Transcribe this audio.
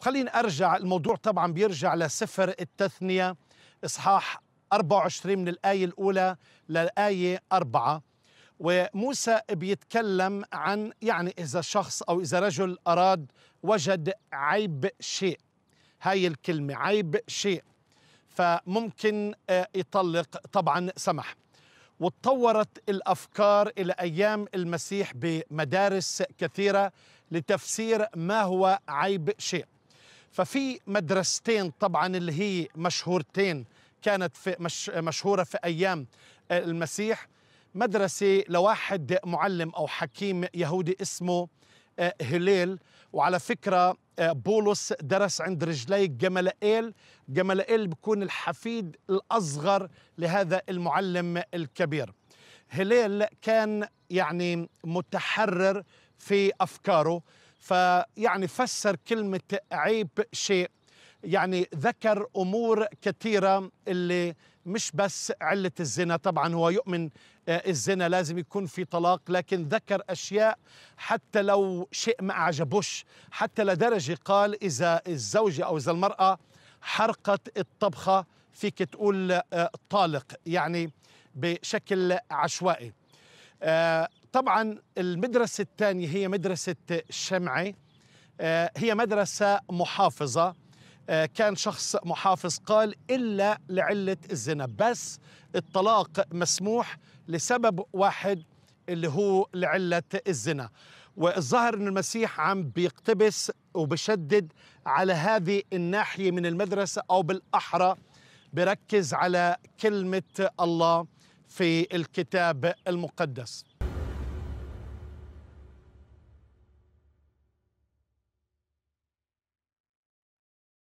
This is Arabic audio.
خليني أرجع الموضوع طبعا بيرجع لسفر التثنية إصحاح 24 من الآية الأولى للآية 4 وموسى بيتكلم عن يعني إذا شخص أو إذا رجل أراد وجد عيب شيء هاي الكلمة عيب شيء فممكن آه، يطلق طبعا سمح وتطورت الافكار الى ايام المسيح بمدارس كثيره لتفسير ما هو عيب شيء ففي مدرستين طبعا اللي هي مشهورتين كانت في مش مشهوره في ايام آه، المسيح مدرسه لواحد معلم او حكيم يهودي اسمه آه، هليل وعلى فكره آه، بولس درس عند رجلي جملائيل جملائيل بيكون الحفيد الاصغر لهذا المعلم الكبير هليل كان يعني متحرر في افكاره فيعني فسر كلمة عيب شيء يعني ذكر أمور كثيرة اللي مش بس علة الزنا طبعا هو يؤمن آه، الزنا لازم يكون في طلاق لكن ذكر أشياء حتى لو شيء ما أعجبوش حتى لدرجة قال إذا الزوجة أو إذا المرأة حرقت الطبخة فيك تقول آه، طالق يعني بشكل عشوائي آه، طبعا المدرسة الثانية هي مدرسة الشمعي آه، هي مدرسة محافظة آه، كان شخص محافظ قال إلا لعلة الزنا بس الطلاق مسموح لسبب واحد اللي هو لعلة الزنا والظاهر أن المسيح عم بيقتبس وبشدد على هذه الناحية من المدرسة أو بالأحرى بركز على كلمة الله في الكتاب المقدس